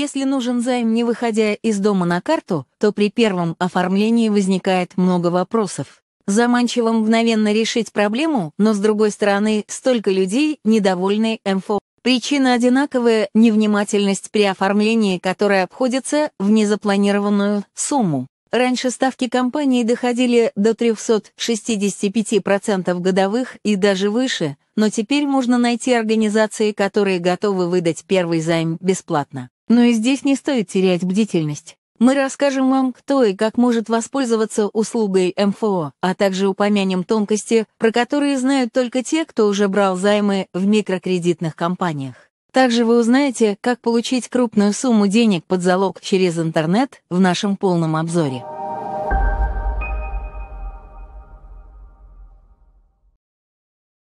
Если нужен займ, не выходя из дома на карту, то при первом оформлении возникает много вопросов. Заманчиво мгновенно решить проблему, но с другой стороны, столько людей, недовольны МФО. Причина одинаковая – невнимательность при оформлении, которая обходится в незапланированную сумму. Раньше ставки компании доходили до 365% годовых и даже выше, но теперь можно найти организации, которые готовы выдать первый займ бесплатно. Но и здесь не стоит терять бдительность. Мы расскажем вам, кто и как может воспользоваться услугой МФО, а также упомянем тонкости, про которые знают только те, кто уже брал займы в микрокредитных компаниях. Также вы узнаете, как получить крупную сумму денег под залог через интернет в нашем полном обзоре.